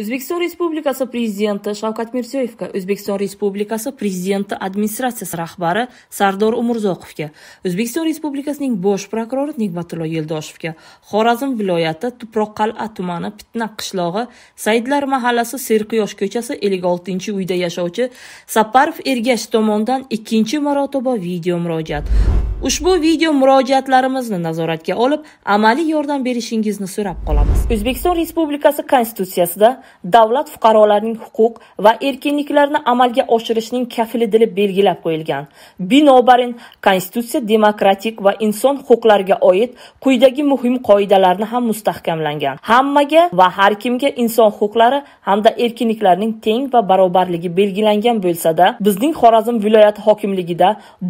O'zbekiston Respublikasi Prezidenti Shavkat Mirziyoyevga O'zbekiston Respublikasi Prezidenti Administratsiyasi rahbari Sardor Umurzoqovga, O'zbekiston Respublikasining bosh prokurori Nigmatullo Yo'ldoshevga, Xorazm viloyati Tuproqqal'a tumani pitna qishlog'i Saidlar mahallasi Serquyosh ko'chasi 56-uyda yashovchi Saparov Ergash tomonidan ikkinchi marotaba video murojaat ushbu video murojaatlarimizni nazoratga olib amaliy yordam berishingizni so'rab qolamiz o'zbekiston respublikasi konstitutsiyasida davlat fuqarolarining huquq va erkinliklarini amalga oshirishning kafili deb belgilab qo'yilgan binobarin konstitutsiya demokratik va inson huquqlariga oid quyidagi muhim qoidalarni ham mustahkamlangan hammaga va har kimga inson huquqlari hamda erkinliklarning teng va barobarligi belgilangan bo'lsa-da bizning xorazm viloyati hokimligida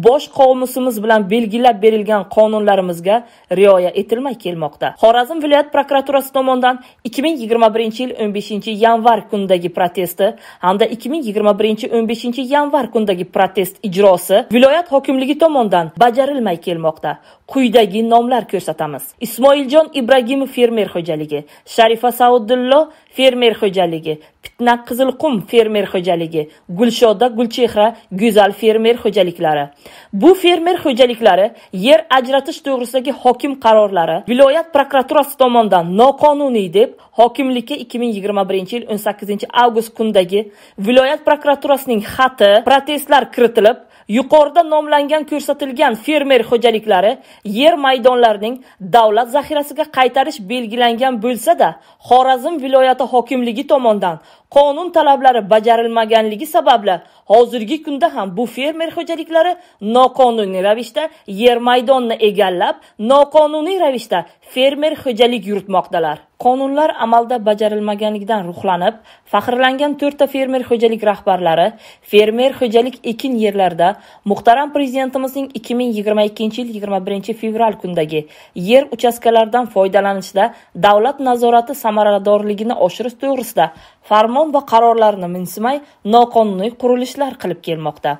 bosh qomusimiz bilan belgilab berilgan qonunlarimizga rioya etilmay kelmoqda xorazm viloyat prokuraturasi tomonidan 2021 yil 15 yanvar kunidagi protesti hamda 2021 15 yanvar kunidagi protest ijrosi viloyat hokimligi tomonidan bajarilmay kelmoqda quyidagi nomlar ko'rsatamiz ismoiljon ibragimov fermer xo'jaligi sharifa saudullo fermer xo'jaligi fitna qizilqum fermer xo'jaligi gulshoda gulchehra go'zal fermer xo'jaliklari bu fermer xo'jaliklari hujjatlari yer ajratish to'g'risidagi hokim qarorlari viloyat prokuraturasi tomonidan noqonuniy deb hokimlikka 2021 yil 18 avgust kundagi viloyat prokuraturasining xati protestlar kiritilib yuqorida nomlangan ko'rsatilgan fermer xo'jaliklari yer maydonlarining davlat zaxirasiga qaytarish belgilangan bo'lsa-da, Xorazm viloyati hokimligi tomonidan qonun talablari bajarilmaganligi sababli hozirgi kunda ham bu fermer xo'jaliklari noqonuniy ravishda yer maydonni egallab noqonuniy ravishda fermer xo'jalik yuritmoqdalar qonunlar amalda bajarilmaganligidan ruhlanib faxrlangan to'rtta fermer xo'jalik rahbarlari fermer xo'jalik ekin yerlarida muhtaram prezidentimizning 2022 yil 21 fevral kundagi yer uchastkalaridan foydalanishda davlat nazorati samaradorligini oshirish to'g'risida farmon va qarorlarini minsimay noqonuniy qurilish ishlar qilib kelmoqda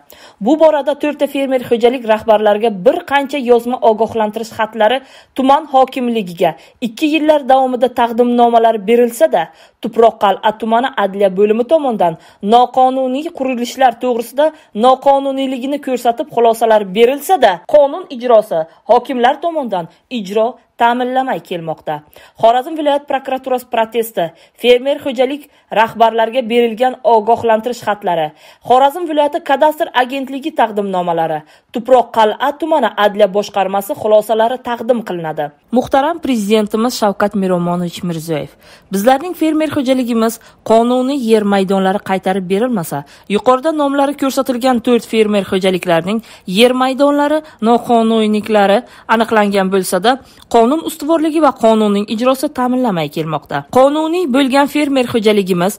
bu borada to'rtta fermer xo'jalik rahbarlariga bir qancha yozma ogohlantirish xatlari tuman hokimligiga ikki yillar davomida taqdimnomalar berilsa da tuproqqal'a tumani adliya bo'limi tomonidan noqonuniy qurilishlar to'g'risida noqonuniyligini ko'rsatib xulosalar berilsa-da, qonun ijrosi hokimlar tomonidan ijro ta'minlamay kelmoqda xorazm viloyat prokuraturasi protesti fermer xo'jalik rahbarlariga berilgan ogohlantirish xatlari xorazm viloyati kadastr agentligi taqdimnomalari tuproq qal'a tumani adliya boshqarmasi xulosalari taqdim qilinadi muhtaram prezidentimiz shavkat miromonovich mirziyoyev bizlarning fermer xo'jaligimiz qonuniy yer maydonlari qaytarib berilmasa yuqorida nomlari ko'rsatilgan to'rt fermer xo'jaliklarining yer maydonlari noqonuniyliklari aniqlangan bo'lsada qonun ustuvorligi va qonunning ijrosi ta'minlamay kelmoqda qonuniy bo'lgan fermer xo'jaligimiz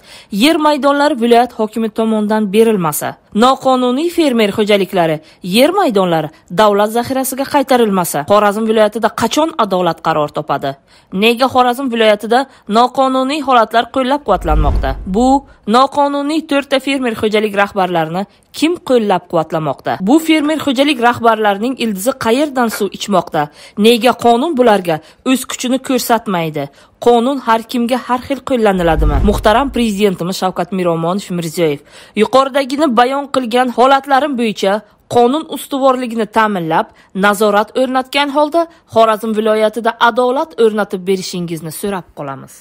yer maydonlari viloyat hokimi tomonidan berilmasa noqonuniy fermer xo'jaliklari yer maydonlari davlat zaxirasiga qaytarilmasa xorazm viloyatida qachon adolat qaror topadi nega xorazm viloyatida noqonuniy holatlar tadbirlar qo'llab quvvatlanmoqda bu noqonuniy to'rtta fermer xo'jalik rahbarlarini kim qo'llab quvvatlamoqda bu fermer xo'jalik rahbarlarining ildizi qayerdan suv ichmoqda nega qonun bularga o'z kuchini ko'rsatmaydi qonun har kimga har xil qo'llaniladimi muhtaram prezidentimiz shavkat miromonov mirziyoyev yuqoridagini bayon qilgan holatlarim bo'yicha qonun ustuvorligini ta'minlab nazorat o'rnatgan holda xorazm viloyatida adolat o'rnatib berishingizni so'rab qolamiz